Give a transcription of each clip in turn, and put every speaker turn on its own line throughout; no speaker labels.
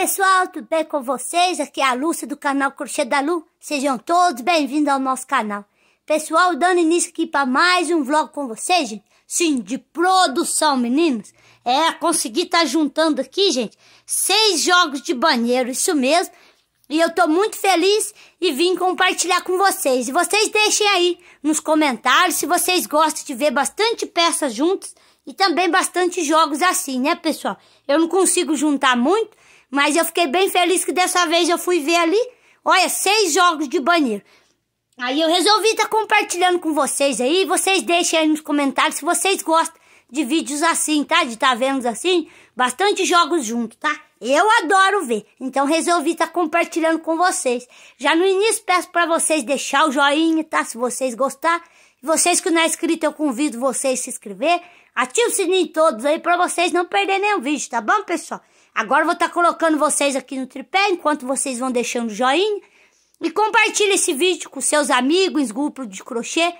pessoal, tudo bem com vocês? Aqui é a Lúcia do canal Crochê da Lu. Sejam todos bem-vindos ao nosso canal. Pessoal, dando início aqui para mais um vlog com vocês, gente. Sim, de produção, meninos. É, consegui estar tá juntando aqui, gente, seis jogos de banheiro, isso mesmo. E eu tô muito feliz e vim compartilhar com vocês. E vocês deixem aí nos comentários se vocês gostam de ver bastante peças juntas e também bastante jogos assim, né, pessoal? Eu não consigo juntar muito, mas eu fiquei bem feliz que dessa vez eu fui ver ali, olha, seis jogos de banheiro. Aí eu resolvi estar tá compartilhando com vocês aí. Vocês deixem aí nos comentários se vocês gostam de vídeos assim, tá? De tá vendo assim, bastante jogos junto, tá? Eu adoro ver, então resolvi estar tá compartilhando com vocês. Já no início peço para vocês deixar o joinha, tá? Se vocês gostar vocês que não é inscrito, eu convido vocês a se inscrever. ative o sininho todos aí para vocês não perderem nenhum vídeo, tá bom, pessoal? Agora vou estar tá colocando vocês aqui no tripé, enquanto vocês vão deixando joinha. E compartilhe esse vídeo com seus amigos, grupo de crochê,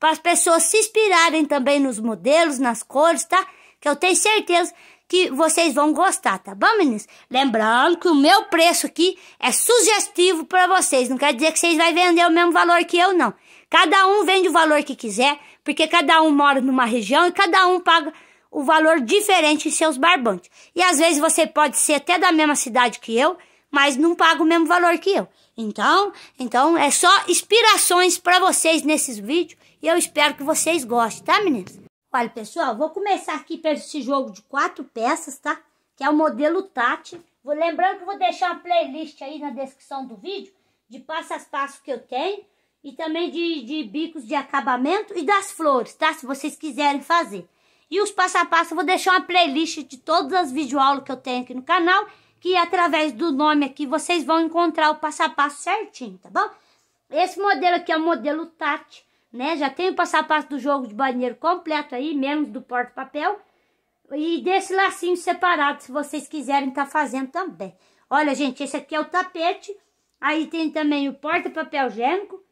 para as pessoas se inspirarem também nos modelos, nas cores, tá? Que eu tenho certeza que vocês vão gostar, tá bom, meninas? Lembrando que o meu preço aqui é sugestivo para vocês, não quer dizer que vocês vão vender o mesmo valor que eu, não. Cada um vende o valor que quiser, porque cada um mora numa região e cada um paga o valor diferente em seus barbantes. E às vezes você pode ser até da mesma cidade que eu, mas não paga o mesmo valor que eu. Então, então é só inspirações para vocês nesses vídeos e eu espero que vocês gostem, tá meninas? Olha pessoal, vou começar aqui pelo esse jogo de quatro peças, tá? Que é o modelo Tati. Vou lembrando que vou deixar uma playlist aí na descrição do vídeo de passo a passo que eu tenho e também de, de bicos de acabamento e das flores, tá? Se vocês quiserem fazer. E os passo a passo, eu vou deixar uma playlist de todas as videoaulas que eu tenho aqui no canal, que através do nome aqui vocês vão encontrar o passo a passo certinho, tá bom? Esse modelo aqui é o modelo Tati, né? Já tem o passo a passo do jogo de banheiro completo aí, menos do porta-papel. E desse lacinho separado, se vocês quiserem tá fazendo também. Olha, gente, esse aqui é o tapete. Aí tem também o porta-papel higiênico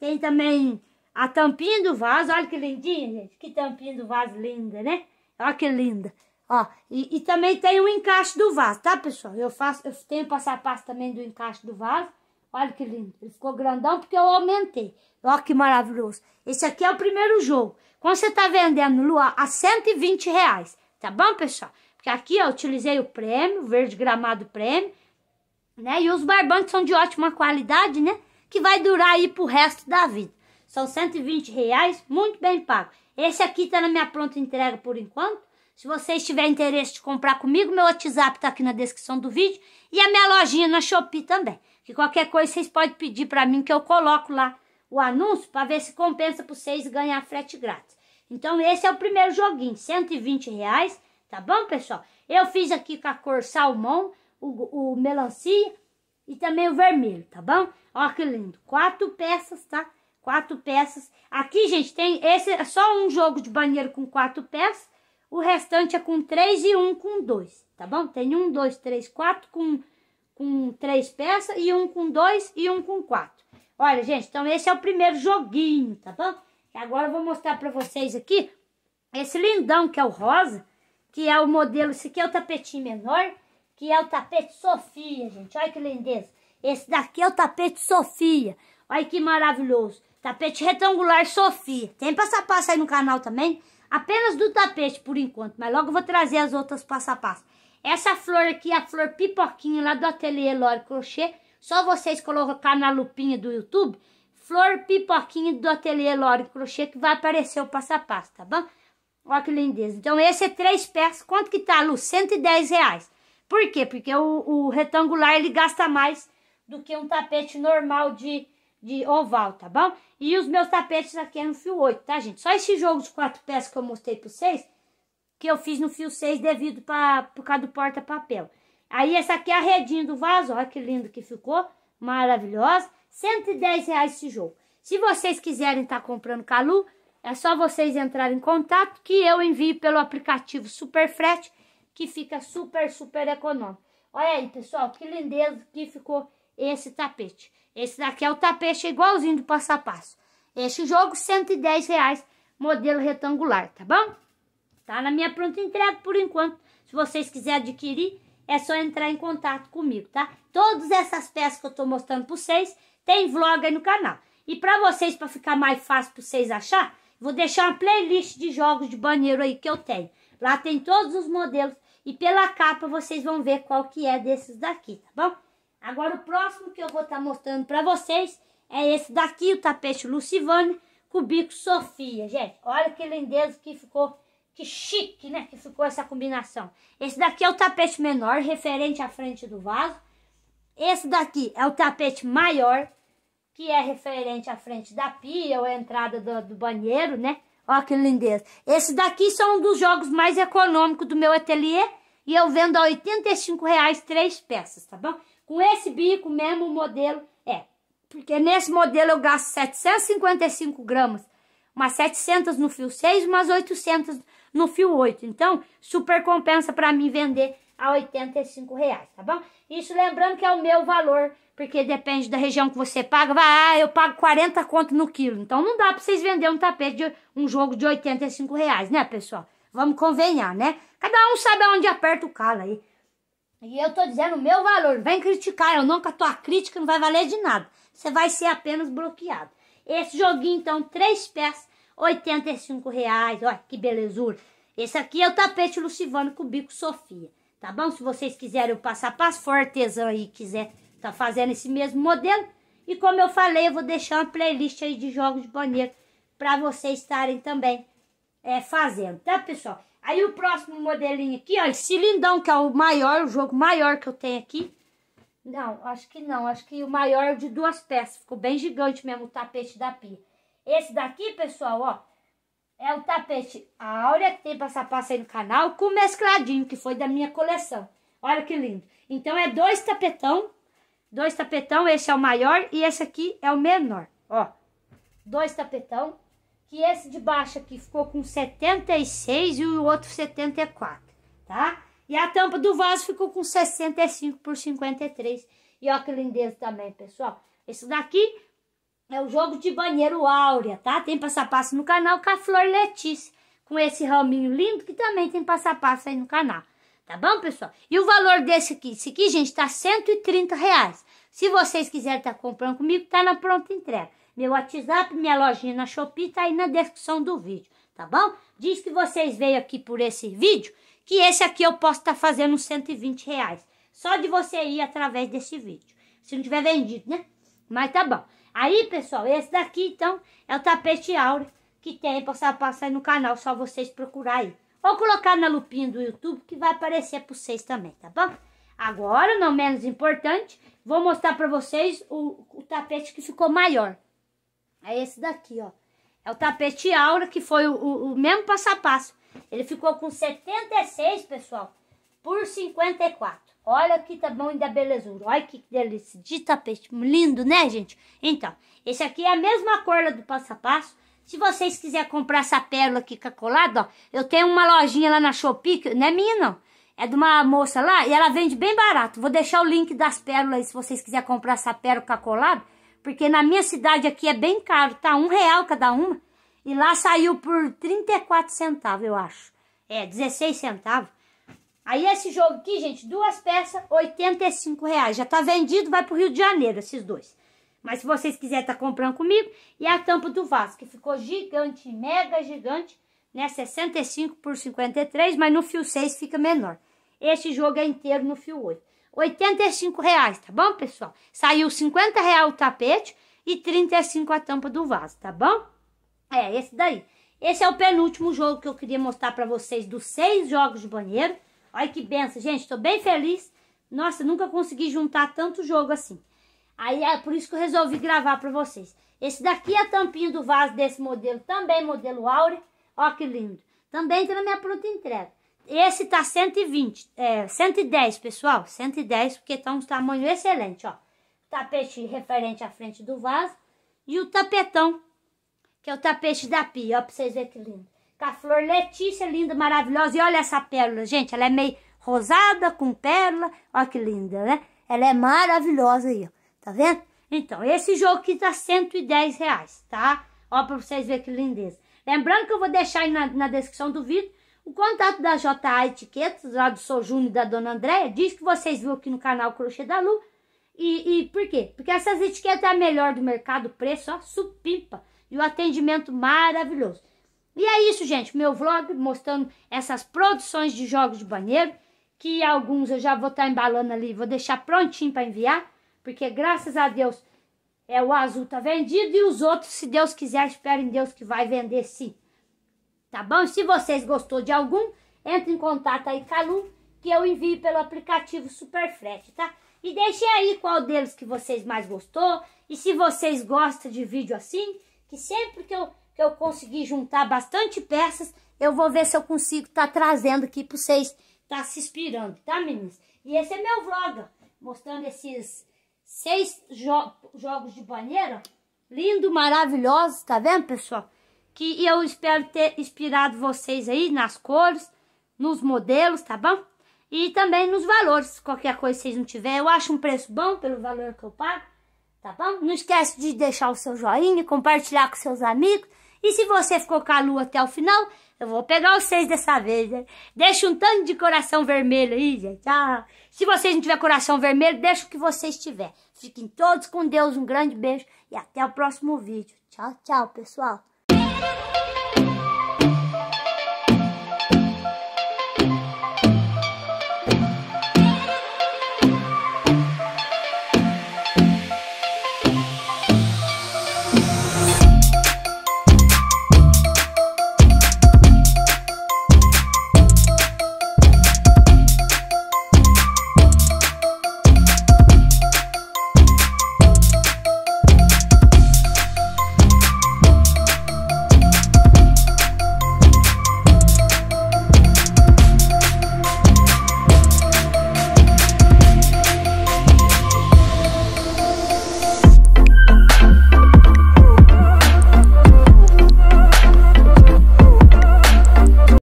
tem também a tampinha do vaso, olha que lindinha, gente. Que tampinha do vaso linda, né? Olha que linda. Ó, e, e também tem o encaixe do vaso, tá, pessoal? Eu faço, eu tenho passo a passo também do encaixe do vaso. Olha que lindo. Ele ficou grandão porque eu aumentei. Olha que maravilhoso. Esse aqui é o primeiro jogo. quando você tá vendendo, Lua, a 120 reais. Tá bom, pessoal? Porque aqui, ó, eu utilizei o prêmio, verde gramado prêmio, né? E os barbantes são de ótima qualidade, né? que vai durar aí pro resto da vida. São 120 reais, muito bem pago. Esse aqui tá na minha pronta entrega por enquanto. Se vocês tiverem interesse de comprar comigo, meu WhatsApp tá aqui na descrição do vídeo e a minha lojinha na Shopee também. Que qualquer coisa vocês podem pedir para mim que eu coloco lá o anúncio para ver se compensa para vocês ganhar frete grátis. Então esse é o primeiro joguinho, 120 reais, tá bom pessoal? Eu fiz aqui com a cor salmão, o, o melancia, e também o vermelho, tá bom? Olha que lindo. Quatro peças, tá? Quatro peças. Aqui, gente, tem esse é só um jogo de banheiro com quatro peças. O restante é com três e um com dois, tá bom? Tem um, dois, três, quatro com, com três peças e um com dois e um com quatro. Olha, gente, então esse é o primeiro joguinho, tá bom? E agora eu vou mostrar pra vocês aqui esse lindão que é o rosa, que é o modelo, esse aqui é o tapetinho menor que é o tapete Sofia, gente. Olha que lindeza. Esse daqui é o tapete Sofia. Olha que maravilhoso. Tapete retangular Sofia. Tem passo aí no canal também. Apenas do tapete por enquanto, mas logo eu vou trazer as outras passo a passo. Essa flor aqui, é a flor pipoquinha lá do ateliê Lore Crochê, só vocês colocar na lupinha do YouTube, flor pipoquinha do ateliê Lore Crochê, que vai aparecer o passo a passo, tá bom? Olha que lindeza. Então esse é três peças, quanto que tá, Lu? 110 reais. Por quê? Porque o, o retangular ele gasta mais do que um tapete normal de, de oval, tá bom? E os meus tapetes aqui é no fio 8, tá, gente? Só esse jogo de quatro peças que eu mostrei para vocês, que eu fiz no fio 6 devido pra, por causa do porta-papel. Aí essa aqui é a redinha do vaso, olha que lindo que ficou, maravilhosa. 110 reais esse jogo. Se vocês quiserem estar tá comprando Calu, é só vocês entrarem em contato que eu envio pelo aplicativo Super Frete que fica super, super econômico. Olha aí, pessoal, que lindeza que ficou esse tapete. Esse daqui é o tapete igualzinho do passo a passo. Este jogo, 110 reais, modelo retangular, tá bom? Tá na minha pronta entrega por enquanto. Se vocês quiserem adquirir, é só entrar em contato comigo, tá? Todas essas peças que eu tô mostrando pra vocês, tem vlog aí no canal. E pra vocês, pra ficar mais fácil pra vocês achar, vou deixar uma playlist de jogos de banheiro aí que eu tenho. Lá tem todos os modelos e pela capa vocês vão ver qual que é desses daqui, tá bom? Agora o próximo que eu vou estar tá mostrando pra vocês é esse daqui, o tapete Lucivane com bico Sofia, gente. Olha que lindeza que ficou, que chique, né? Que ficou essa combinação. Esse daqui é o tapete menor, referente à frente do vaso. Esse daqui é o tapete maior, que é referente à frente da pia ou entrada do, do banheiro, né? Ó que lindeza. Esse daqui são um dos jogos mais econômicos do meu ateliê. E eu vendo a 85 reais três peças, tá bom? Com esse bico mesmo, modelo é. Porque nesse modelo eu gasto 755 gramas. Umas 700 no fio 6, umas 800 no fio 8. Então, super compensa para mim vender a 85 reais, tá bom? Isso lembrando que é o meu valor porque depende da região que você paga. Vai, ah, eu pago 40 conto no quilo. Então não dá para vocês vender um tapete de um jogo de 85 reais, né, pessoal? Vamos convenhar, né? Cada um sabe aonde aperta o calo aí. E eu tô dizendo o meu valor. Vem criticar eu nunca tô a crítica não vai valer de nada. Você vai ser apenas bloqueado. Esse joguinho, então, três peças, 85 reais. Olha que belezura. Esse aqui é o tapete Lucivano com o bico Sofia. Tá bom? Se vocês quiserem passar passo a passo, for artesão aí quiser tá fazendo esse mesmo modelo. E como eu falei, eu vou deixar uma playlist aí de jogos de banheiro para vocês estarem também é, fazendo, tá pessoal? Aí o próximo modelinho aqui, ó, esse cilindão que é o maior, o jogo maior que eu tenho aqui. Não, acho que não, acho que o maior é o de duas peças, ficou bem gigante mesmo o tapete da pia. Esse daqui, pessoal, ó, é o tapete áurea, que tem passa passa aí no canal, com mescladinho, que foi da minha coleção. Olha que lindo. Então é dois tapetão Dois tapetão, esse é o maior e esse aqui é o menor, ó. Dois tapetão, que esse de baixo aqui ficou com 76 e o outro 74, tá? E a tampa do vaso ficou com 65 por 53. E ó que lindeza também, pessoal. Esse daqui é o jogo de banheiro áurea, tá? Tem passo no canal com a Flor Letícia. Com esse raminho lindo que também tem passo aí no canal. Tá bom, pessoal? E o valor desse aqui? Esse aqui, gente, tá 130 reais. Se vocês quiserem estar tá comprando comigo, tá na pronta entrega. Meu WhatsApp, minha lojinha na Shopee tá aí na descrição do vídeo, tá bom? Diz que vocês veio aqui por esse vídeo, que esse aqui eu posso estar tá fazendo 120 reais. Só de você ir através desse vídeo. Se não tiver vendido, né? Mas tá bom. Aí, pessoal, esse daqui, então, é o tapete áureo que tem para passar no canal. Só vocês procurar aí. Vou colocar na lupinha do YouTube que vai aparecer para vocês também, tá bom? Agora, não menos importante, vou mostrar para vocês o, o, tapete que ficou maior. É esse daqui, ó. É o tapete aura, que foi o, o, o mesmo passo a passo. Ele ficou com 76, pessoal, por 54. Olha que tá bom da belezura. Olha que delícia de tapete. Lindo, né, gente? Então, esse aqui é a mesma cor do passo a passo. Se vocês quiserem comprar essa pérola aqui é colada, ó, eu tenho uma lojinha lá na Shopee, que não é minha não, é de uma moça lá e ela vende bem barato. Vou deixar o link das pérolas se vocês quiserem comprar essa pérola tá colada, porque na minha cidade aqui é bem caro, tá? Um real cada uma. E lá saiu por 34 centavos, eu acho. É, 16 centavos. Aí esse jogo aqui, gente, duas peças, 85 reais. Já tá vendido, vai pro Rio de Janeiro, esses dois. Mas se vocês quiserem tá comprando comigo, e a tampa do vaso, que ficou gigante, mega gigante, né? 65 por 53, mas no fio 6 fica menor. Este jogo é inteiro no fio 8. 85 reais, tá bom, pessoal? Saiu 50 reais o tapete e 35 a tampa do vaso, tá bom? É, esse daí. Esse é o penúltimo jogo que eu queria mostrar para vocês dos seis jogos de banheiro. Olha que benção, gente, tô bem feliz. Nossa, nunca consegui juntar tanto jogo assim. Aí é por isso que eu resolvi gravar para vocês. Esse daqui é a tampinha do vaso desse modelo, também modelo Aure. Ó que lindo. Também tem na minha pronta entrega. Esse tá 120, é, 110, pessoal, 110, porque tá um tamanho excelente, ó. Tapete referente à frente do vaso e o tapetão, que é o tapete da pia, ó, pra vocês verem que lindo. Com a flor Letícia, linda, maravilhosa. E olha essa pérola, gente, ela é meio rosada com pérola, ó que linda, né? Ela é maravilhosa aí, ó tá vendo? Então, esse jogo aqui tá 110 reais, tá? Ó, pra vocês verem que lindeza. Lembrando que eu vou deixar aí na, na descrição do vídeo o contato da JA Etiquetas, lá do Sou Júnior e da Dona Andréia, diz que vocês viram aqui no canal Crochê da Lu. E, e por quê? Porque essas etiquetas é a melhor do mercado, preço, ó, supimpa. E o atendimento maravilhoso. E é isso, gente. Meu vlog mostrando essas produções de jogos de banheiro. Que alguns eu já vou estar tá embalando ali, vou deixar prontinho para enviar. Porque graças a Deus é o azul tá vendido e os outros, se Deus quiser, espero em Deus que vai vender sim. Tá bom? se vocês gostou de algum, entre em contato aí com a Lu, que eu envio pelo aplicativo Super tá? E deixem aí qual deles que vocês mais gostou. E se vocês gostam de vídeo assim, que sempre que eu, que eu conseguir juntar bastante peças, eu vou ver se eu consigo tá trazendo aqui para vocês tá se inspirando, tá meninas? E esse é meu vlog, ó, mostrando esses seis jo jogos de banheiro. Lindo, maravilhosos, tá vendo, pessoal? Que eu espero ter inspirado vocês aí nas cores, nos modelos, tá bom? E também nos valores, qualquer coisa que vocês não tiver. Eu acho um preço bom pelo valor que eu pago, tá bom? Não esquece de deixar o seu joinha, compartilhar com seus amigos. E se você ficou com a lua até o final, eu vou pegar vocês dessa vez, né? Deixa um tanto de coração vermelho aí, gente. Ah, se vocês não tiver coração vermelho, deixa o que vocês tiver. Fiquem todos com Deus, um grande beijo e até o próximo vídeo. Tchau, tchau, pessoal.